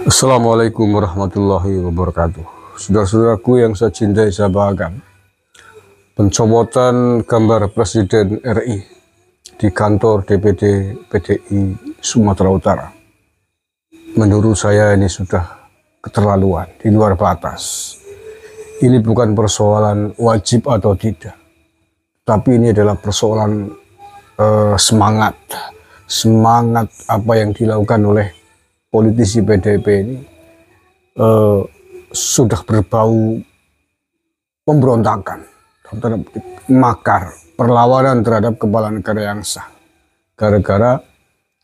Assalamualaikum warahmatullahi wabarakatuh Saudara-saudaraku yang saya cintai saya bahagiakan Pencopotan gambar Presiden RI di kantor DPD PDI Sumatera Utara Menurut saya ini sudah keterlaluan, di luar batas Ini bukan persoalan wajib atau tidak Tapi ini adalah persoalan eh, semangat Semangat apa yang dilakukan oleh politisi PDIP ini eh, sudah berbau pemberontakan, terhadap makar, perlawanan terhadap kepala negara yang sah. Gara-gara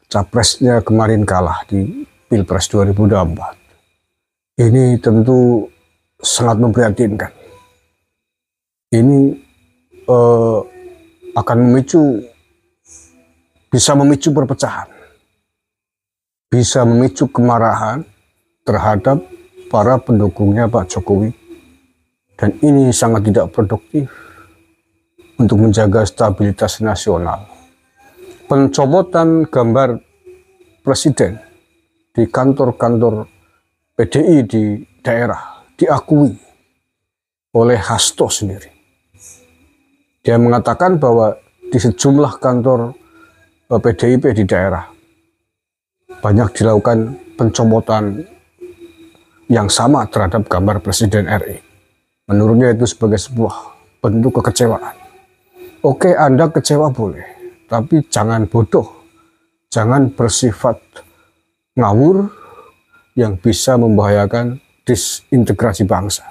capresnya kemarin kalah di Pilpres 2024. Ini tentu sangat memprihatinkan. Ini eh, akan memicu, bisa memicu perpecahan bisa memicu kemarahan terhadap para pendukungnya Pak Jokowi. Dan ini sangat tidak produktif untuk menjaga stabilitas nasional. Pencopotan gambar presiden di kantor-kantor PDI di daerah diakui oleh Hasto sendiri. Dia mengatakan bahwa di sejumlah kantor PDIP eh, di daerah banyak dilakukan pencomotan yang sama terhadap gambar Presiden RI. Menurutnya itu sebagai sebuah bentuk kekecewaan. Oke, Anda kecewa boleh, tapi jangan bodoh. Jangan bersifat ngawur yang bisa membahayakan disintegrasi bangsa.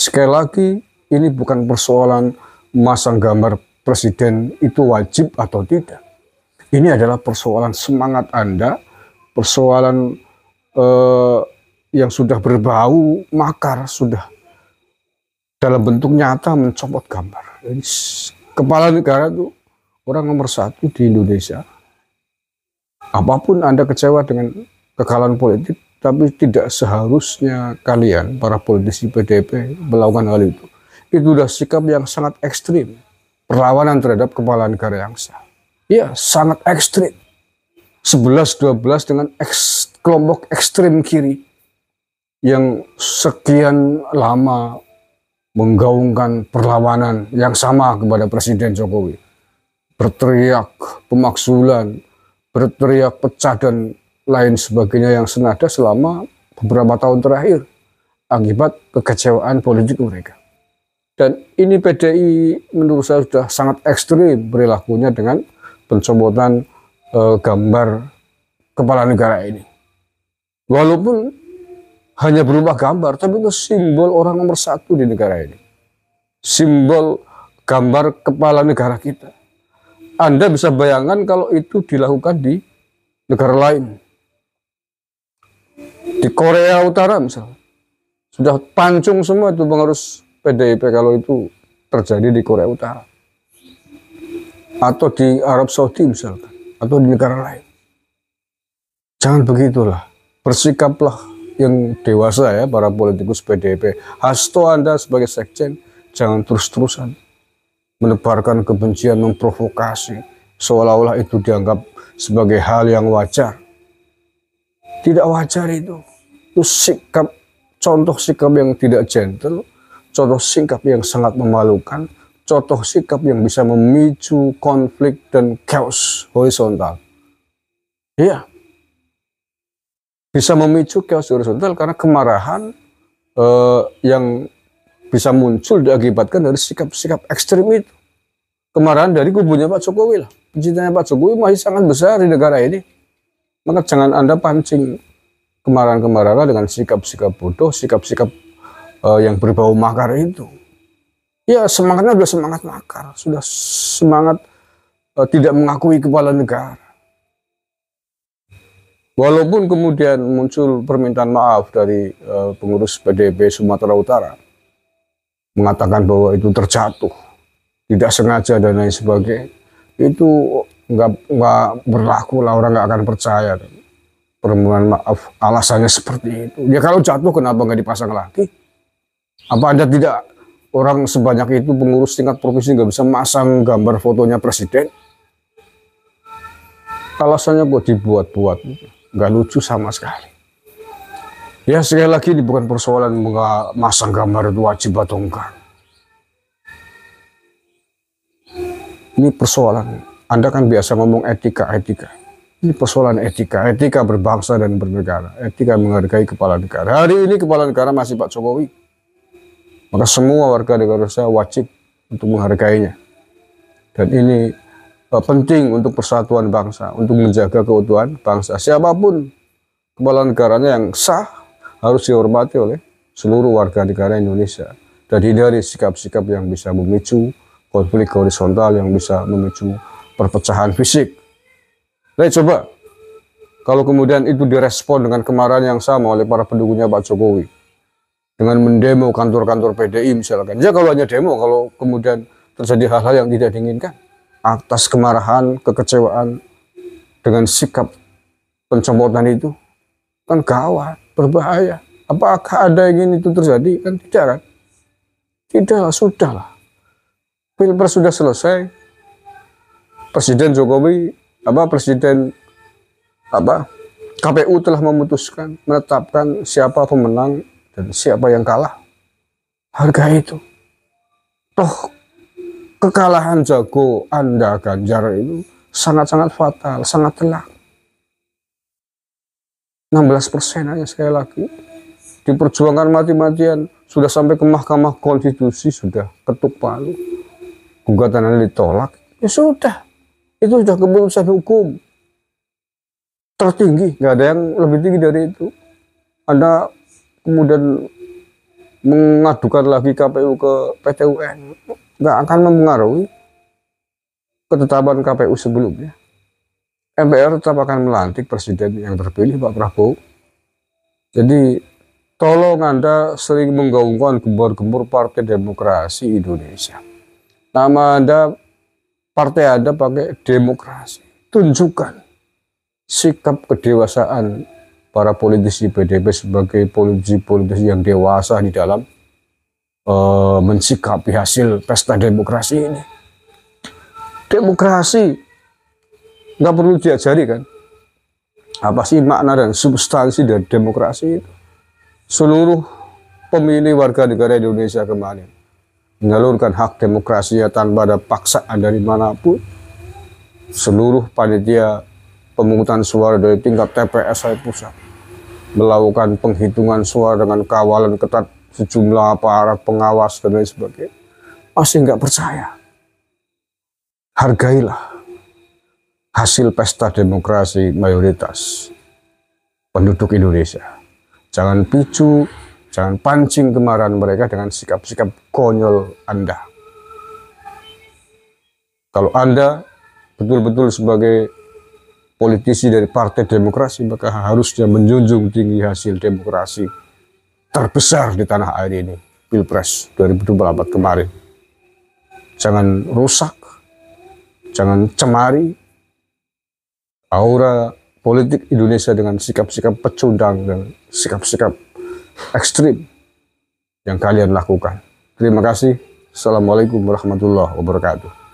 Sekali lagi, ini bukan persoalan masang gambar presiden itu wajib atau tidak. Ini adalah persoalan semangat Anda, persoalan eh, yang sudah berbau makar, sudah dalam bentuk nyata mencopot gambar. Jadi, kepala negara itu orang nomor satu di Indonesia. Apapun Anda kecewa dengan kekalahan politik, tapi tidak seharusnya kalian, para politisi PDP, melakukan hal itu. Itu sudah sikap yang sangat ekstrim, perlawanan terhadap kepala negara yang sah. Iya, sangat ekstrim. 11-12 dengan eks, kelompok ekstrim kiri yang sekian lama menggaungkan perlawanan yang sama kepada Presiden Jokowi. Berteriak pemaksulan, berteriak pecah dan lain sebagainya yang senada selama beberapa tahun terakhir akibat kekecewaan politik mereka. Dan ini PDI menurut saya sudah sangat ekstrim perilakunya dengan pencopotan eh, gambar kepala negara ini. Walaupun hanya berubah gambar, tapi itu simbol orang nomor satu di negara ini. Simbol gambar kepala negara kita. Anda bisa bayangkan kalau itu dilakukan di negara lain. Di Korea Utara misalnya. Sudah pancung semua itu pengurus PDIP kalau itu terjadi di Korea Utara atau di Arab Saudi misalkan atau di negara lain. Jangan begitulah. Bersikaplah yang dewasa ya para politikus PDIP. Hasto Anda sebagai sekjen jangan terus-terusan menebarkan kebencian, memprovokasi seolah-olah itu dianggap sebagai hal yang wajar. Tidak wajar itu. Itu sikap contoh sikap yang tidak gentle, contoh sikap yang sangat memalukan, contoh sikap yang bisa memicu konflik dan chaos horizontal. Iya. Bisa memicu chaos horizontal karena kemarahan eh, yang bisa muncul diakibatkan dari sikap-sikap ekstrim itu. Kemarahan dari kubunya Pak Jokowi lah. Pencintanya Pak Jokowi masih sangat besar di negara ini. Maka jangan Anda pancing kemarahan-kemarahan dengan sikap-sikap bodoh, sikap-sikap eh, yang berbau makar itu. Ya semangatnya sudah semangat makar, sudah semangat uh, tidak mengakui kepala negara. Walaupun kemudian muncul permintaan maaf dari uh, pengurus PDP Sumatera Utara mengatakan bahwa itu terjatuh, tidak sengaja dan lain sebagainya, itu nggak nggak berlaku lah orang nggak akan percaya permohonan maaf alasannya seperti itu. Ya kalau jatuh kenapa nggak dipasang lagi? Apa anda tidak orang sebanyak itu pengurus tingkat provinsi nggak bisa masang gambar fotonya presiden alasannya kok dibuat-buat nggak lucu sama sekali ya sekali lagi ini bukan persoalan nggak masang gambar itu wajib atau enggak ini persoalan anda kan biasa ngomong etika-etika ini persoalan etika etika berbangsa dan bernegara etika menghargai kepala negara hari ini kepala negara masih Pak Jokowi maka semua warga negara saya wajib untuk menghargainya. Dan ini uh, penting untuk persatuan bangsa, untuk menjaga keutuhan bangsa. Siapapun kepala negaranya yang sah harus dihormati oleh seluruh warga negara Indonesia. Dan hindari sikap-sikap yang bisa memicu konflik horizontal yang bisa memicu perpecahan fisik. Nah, coba kalau kemudian itu direspon dengan kemarahan yang sama oleh para pendukungnya Pak Jokowi, dengan mendemo kantor-kantor PDI misalkan. Ya kalau hanya demo, kalau kemudian terjadi hal-hal yang tidak diinginkan atas kemarahan, kekecewaan dengan sikap pencopotan itu kan gawat, berbahaya. Apakah ada yang ingin itu terjadi? Kan tidak kan? Tidak, sudahlah. Pilpres sudah selesai. Presiden Jokowi apa Presiden apa KPU telah memutuskan menetapkan siapa pemenang dan siapa yang kalah? Harga itu. Toh kekalahan jago Anda Ganjar itu sangat-sangat fatal, sangat telak. 16 persen hanya sekali lagi. Diperjuangkan mati-matian, sudah sampai ke Mahkamah Konstitusi, sudah ketuk palu. Gugatan Anda ditolak, ya sudah. Itu sudah keputusan hukum. Tertinggi, nggak ada yang lebih tinggi dari itu. Anda kemudian mengadukan lagi KPU ke PT UN nggak akan mempengaruhi ketetapan KPU sebelumnya. MPR tetap akan melantik presiden yang terpilih Pak Prabowo. Jadi tolong Anda sering menggaungkan gembor-gembor Partai Demokrasi Indonesia. Nama Anda, partai Anda pakai demokrasi. Tunjukkan sikap kedewasaan para politisi PDP sebagai politisi-politisi yang dewasa di dalam uh, mensikapi hasil pesta demokrasi ini. Demokrasi nggak perlu diajari kan? Apa sih makna dan substansi dari demokrasi itu? Seluruh pemilih warga negara Indonesia kemarin menyalurkan hak demokrasinya tanpa ada paksaan dari manapun. Seluruh panitia pemungutan suara dari tingkat TPS saya pusat melakukan penghitungan suara dengan kawalan ketat sejumlah aparat pengawas dan lain sebagainya masih nggak percaya hargailah hasil pesta demokrasi mayoritas penduduk Indonesia jangan picu jangan pancing kemarahan mereka dengan sikap-sikap konyol Anda kalau Anda betul-betul sebagai politisi dari Partai Demokrasi maka harusnya menjunjung tinggi hasil demokrasi terbesar di tanah air ini, Pilpres 2024 kemarin. Jangan rusak, jangan cemari aura politik Indonesia dengan sikap-sikap pecundang dan sikap-sikap ekstrim yang kalian lakukan. Terima kasih. Assalamualaikum warahmatullahi wabarakatuh.